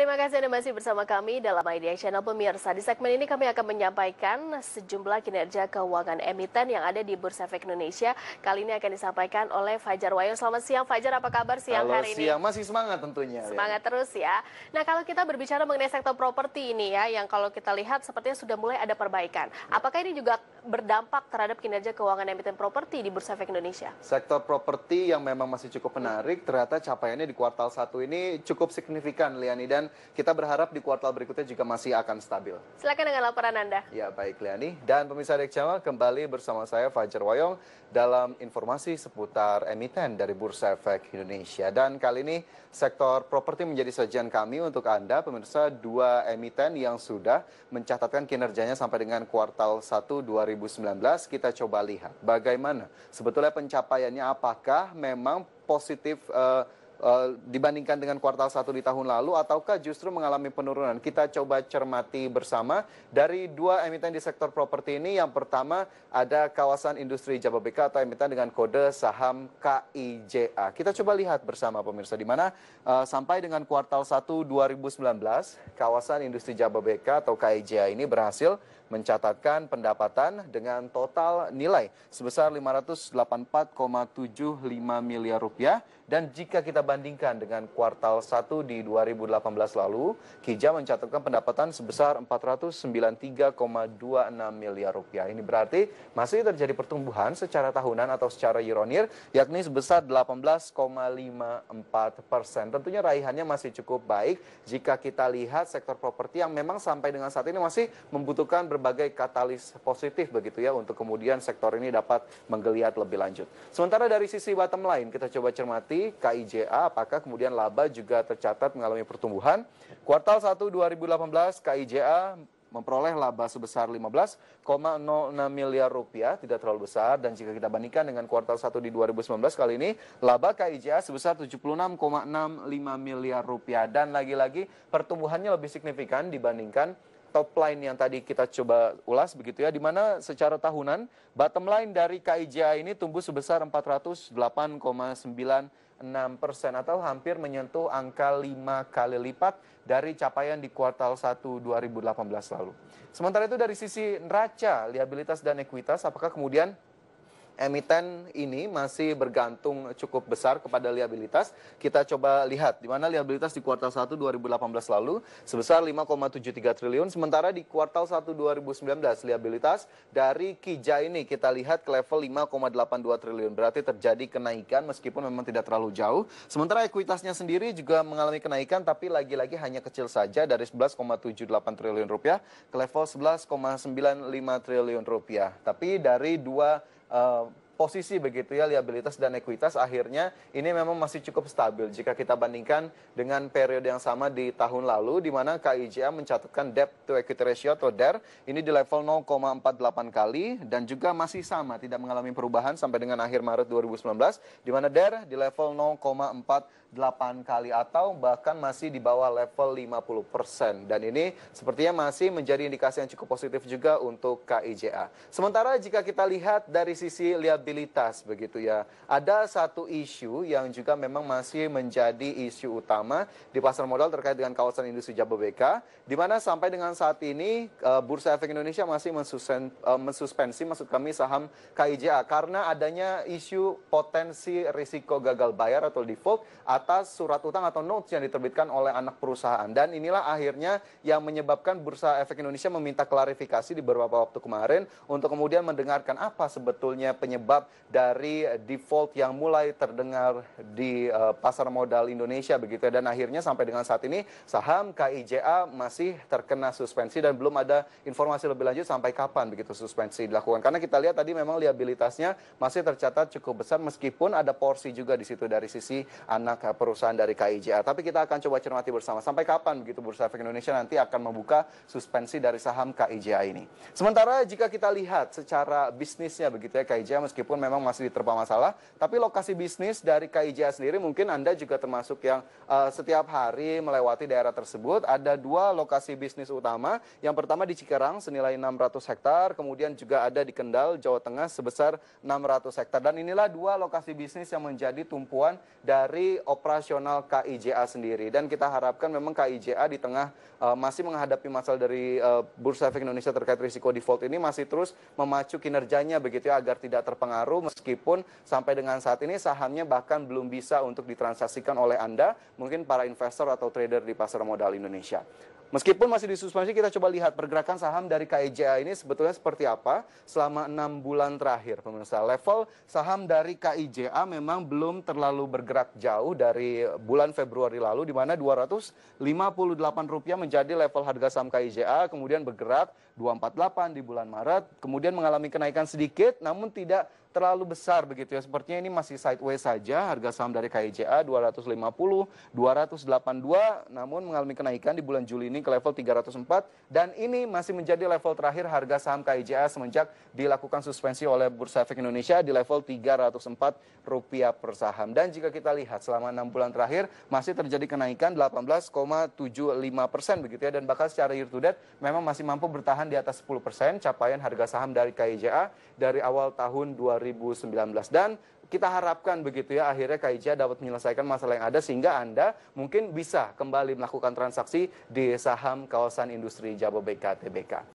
Terima kasih Anda masih bersama kami dalam Media Channel Pemirsa. Di segmen ini kami akan menyampaikan sejumlah kinerja keuangan emiten yang ada di Bursa Efek Indonesia. Kali ini akan disampaikan oleh Fajar Wayo. Selamat siang Fajar, apa kabar siang Halo, hari siang. ini? siang, masih semangat tentunya. Ya. Semangat ya. terus ya. Nah kalau kita berbicara mengenai sektor properti ini ya, yang kalau kita lihat sepertinya sudah mulai ada perbaikan. Ya. Apakah ini juga berdampak terhadap kinerja keuangan emiten properti di Bursa Efek Indonesia? Sektor properti yang memang masih cukup menarik, ternyata capaiannya di kuartal 1 ini cukup signifikan, Liani. Dan kita berharap di kuartal berikutnya juga masih akan stabil. Silakan dengan laporan Anda. Ya, baik Liani. Dan pemirsa Jawa kembali bersama saya Fajar Wayong dalam informasi seputar emiten dari Bursa Efek Indonesia. Dan kali ini sektor properti menjadi sajian kami untuk Anda pemirsa dua emiten yang sudah mencatatkan kinerjanya sampai dengan kuartal 1 2019. Kita coba lihat bagaimana sebetulnya pencapaiannya apakah memang positif uh, Eh, dibandingkan dengan kuartal 1 di tahun lalu ataukah justru mengalami penurunan? Kita coba cermati bersama dari dua emiten di sektor properti ini. Yang pertama ada kawasan industri Jababeka atau emiten dengan kode saham KIJA. Kita coba lihat bersama pemirsa di mana uh, sampai dengan kuartal 1 2019 kawasan industri Jababeka atau KIJA ini berhasil mencatatkan pendapatan dengan total nilai sebesar 584,75 miliar rupiah dan jika kita bandingkan dengan kuartal 1 di 2018 lalu, Kija mencatatkan pendapatan sebesar 493,26 miliar rupiah. Ini berarti masih terjadi pertumbuhan secara tahunan atau secara year on year, yakni sebesar 18,54 persen. Tentunya raihannya masih cukup baik jika kita lihat sektor properti yang memang sampai dengan saat ini masih membutuhkan berbagai katalis positif begitu ya untuk kemudian sektor ini dapat menggeliat lebih lanjut. Sementara dari sisi bottom line kita coba cermati KIJA apakah kemudian laba juga tercatat mengalami pertumbuhan? Kuartal 1 2018 KIJA memperoleh laba sebesar 15,06 miliar rupiah, tidak terlalu besar. Dan jika kita bandingkan dengan kuartal 1 di 2019 kali ini, laba KIJA sebesar 76,65 miliar rupiah. Dan lagi-lagi pertumbuhannya lebih signifikan dibandingkan top line yang tadi kita coba ulas begitu ya, di mana secara tahunan bottom line dari KIJA ini tumbuh sebesar 408,9 persen atau hampir menyentuh angka 5 kali lipat dari capaian di kuartal 1 2018 lalu. Sementara itu dari sisi neraca, liabilitas dan ekuitas, apakah kemudian emiten ini masih bergantung cukup besar kepada liabilitas. Kita coba lihat di mana liabilitas di kuartal 1 2018 lalu sebesar 5,73 triliun, sementara di kuartal 1 2019 liabilitas dari Kija ini kita lihat ke level 5,82 triliun. Berarti terjadi kenaikan meskipun memang tidak terlalu jauh. Sementara ekuitasnya sendiri juga mengalami kenaikan tapi lagi-lagi hanya kecil saja dari 11,78 triliun rupiah ke level 11,95 triliun rupiah. Tapi dari dua uh, posisi begitu ya liabilitas dan ekuitas akhirnya ini memang masih cukup stabil jika kita bandingkan dengan periode yang sama di tahun lalu di mana KIJA mencatatkan debt to equity ratio atau DER ini di level 0,48 kali dan juga masih sama tidak mengalami perubahan sampai dengan akhir Maret 2019 di mana DER di level 0,48 kali atau bahkan masih di bawah level 50% dan ini sepertinya masih menjadi indikasi yang cukup positif juga untuk KIJA. Sementara jika kita lihat dari sisi liabilitas elektabilitas begitu ya. Ada satu isu yang juga memang masih menjadi isu utama di pasar modal terkait dengan kawasan industri Jababeka, di mana sampai dengan saat ini eh, Bursa Efek Indonesia masih mensusen, eh, mensuspensi maksud kami saham KIJA karena adanya isu potensi risiko gagal bayar atau default atas surat utang atau notes yang diterbitkan oleh anak perusahaan. Dan inilah akhirnya yang menyebabkan Bursa Efek Indonesia meminta klarifikasi di beberapa waktu kemarin untuk kemudian mendengarkan apa sebetulnya penyebab berharap dari default yang mulai terdengar di uh, pasar modal Indonesia begitu ya. Dan akhirnya sampai dengan saat ini saham KIJA masih terkena suspensi dan belum ada informasi lebih lanjut sampai kapan begitu suspensi dilakukan. Karena kita lihat tadi memang liabilitasnya masih tercatat cukup besar meskipun ada porsi juga di situ dari sisi anak perusahaan dari KIJA. Tapi kita akan coba cermati bersama sampai kapan begitu Bursa Efek Indonesia nanti akan membuka suspensi dari saham KIJA ini. Sementara jika kita lihat secara bisnisnya begitu ya KIJA meskipun meskipun memang masih diterpa masalah. Tapi lokasi bisnis dari KIJA sendiri mungkin Anda juga termasuk yang uh, setiap hari melewati daerah tersebut. Ada dua lokasi bisnis utama. Yang pertama di Cikarang senilai 600 hektar, kemudian juga ada di Kendal, Jawa Tengah sebesar 600 hektar. Dan inilah dua lokasi bisnis yang menjadi tumpuan dari operasional KIJA sendiri. Dan kita harapkan memang KIJA di tengah uh, masih menghadapi masalah dari uh, Bursa Efek Indonesia terkait risiko default ini masih terus memacu kinerjanya begitu ya, agar tidak terpengaruh berpengaruh meskipun sampai dengan saat ini sahamnya bahkan belum bisa untuk ditransaksikan oleh Anda, mungkin para investor atau trader di pasar modal Indonesia. Meskipun masih di kita coba lihat pergerakan saham dari KIJA e ini sebetulnya seperti apa selama enam bulan terakhir, pemirsa. Level saham dari KIJA e memang belum terlalu bergerak jauh dari bulan Februari lalu, di mana rp rupiah menjadi level harga saham KIJA, e kemudian bergerak 248 di bulan Maret, kemudian mengalami kenaikan sedikit, namun tidak terlalu besar begitu ya. Sepertinya ini masih sideways saja harga saham dari KIJA 250, 282 namun mengalami kenaikan di bulan Juli ini ke level 304 dan ini masih menjadi level terakhir harga saham KIJA semenjak dilakukan suspensi oleh Bursa Efek Indonesia di level 304 rupiah per saham. Dan jika kita lihat selama 6 bulan terakhir masih terjadi kenaikan 18,75 persen begitu ya dan bakal secara year to date memang masih mampu bertahan di atas 10 persen capaian harga saham dari KIJA dari awal tahun 2000 2019 dan kita harapkan begitu ya akhirnya Kaija dapat menyelesaikan masalah yang ada sehingga Anda mungkin bisa kembali melakukan transaksi di saham kawasan industri Jabodetabek. KTBK.